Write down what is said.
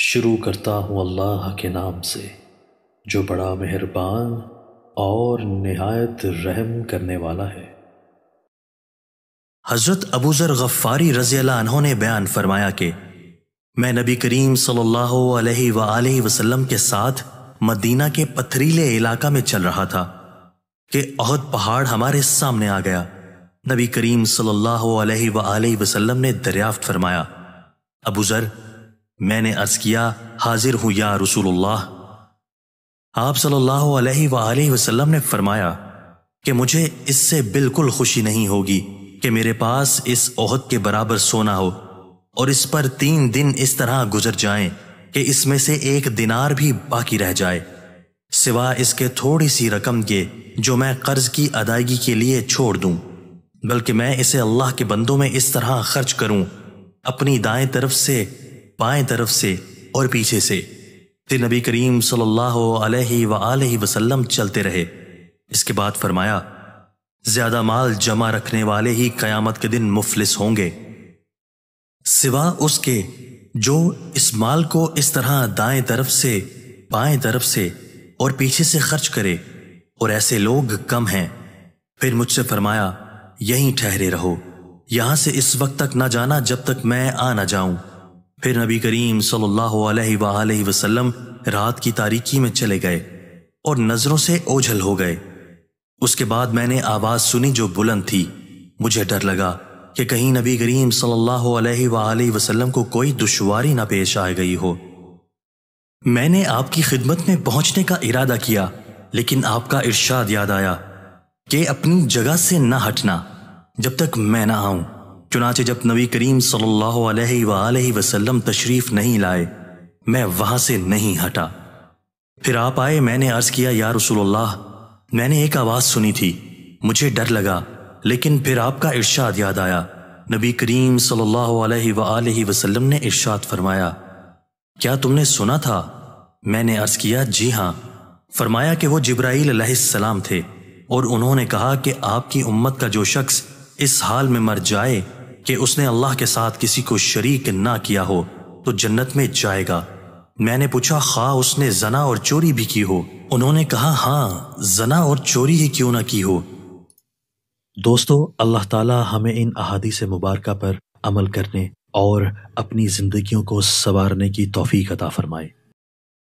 शुरू करता हूँ अल्लाह के नाम से जो बड़ा मेहरबान और नहायत रहम करने वाला है हज़रत अबूज़र गफ़ारी रज़ी ने बयान फरमाया कि मैं नबी करीम सल्लल्लाहु वसल्लम के साथ मदीना के पथरीले इलाका में चल रहा था कि अहद पहाड़ हमारे सामने आ गया नबी करीम सल्लल्लाहु अलैहि वसल्लम ने दरियाफ्त फरमाया अबूज़र मैंने अर्ज किया हाजिर हूं या रसूलुल्लाह आप सल्लल्लाहु अलैहि सल्ला वसल्लम ने फरमाया कि मुझे इससे बिल्कुल खुशी नहीं होगी कि मेरे पास इस ओहद के बराबर सोना हो और इस पर तीन दिन इस तरह गुजर जाएं कि इसमें से एक दिनार भी बाकी रह जाए सिवा इसके थोड़ी सी रकम के जो मैं कर्ज की अदायगी के लिए छोड़ दूं बल्कि मैं इसे अल्लाह के बंदों में इस तरह खर्च करूं अपनी दाएं तरफ से बाएं तरफ से और पीछे से फिर नबी करीम सल्लल्लाहु अलैहि वसल्लम चलते रहे इसके बाद फरमाया ज्यादा माल जमा रखने वाले ही कयामत के दिन मुफलिस होंगे सिवा उसके जो इस माल को इस तरह दाएं तरफ से बाएं तरफ से और पीछे से खर्च करे और ऐसे लोग कम हैं फिर मुझसे फरमाया यहीं ठहरे रहो यहां से इस वक्त तक ना जाना जब तक मैं आ ना जाऊं फिर नबी करीम सल्लाम रात की तारीकी में चले गए और नज़रों से ओझल हो गए उसके बाद मैंने आवाज़ सुनी जो बुलंद थी मुझे डर लगा कि कहीं नबी करीम सल्लाम को कोई दुश्वारी ना पेश आ गई हो मैंने आपकी खिदमत में पहुंचने का इरादा किया लेकिन आपका इर्शाद याद आया कि अपनी जगह से ना हटना जब तक मैं ना आऊं चुनाचे जब नबी करीम सल्लल्लाहु अलैहि वसल्लम तशरीफ नहीं लाए मैं वहां से नहीं हटा फिर आप आए मैंने अर्ज किया या रसूलुल्लाह मैंने एक आवाज़ सुनी थी मुझे डर लगा लेकिन फिर आपका इर्शाद याद आया नबी करीम सल्लल्लाहु अलैहि वसल्लम ने इर्शाद फरमाया क्या तुमने सुना था मैंने अर्ज किया जी हां फरमाया कि वो जब्राईल सलाम थे और उन्होंने कहा कि आपकी उम्मत का जो शख्स इस हाल में मर जाए कि उसने अल्लाह के साथ किसी को शरीक ना किया हो तो जन्नत में जाएगा मैंने पूछा खा उसने जना और चोरी भी की हो उन्होंने कहा हाँ जना और चोरी ही क्यों ना की हो दोस्तों अल्लाह ताला हमें इन अहादी से मुबारक पर अमल करने और अपनी ज़िंदगियों को संवारने की तोफ़ी अदा फ़रमाए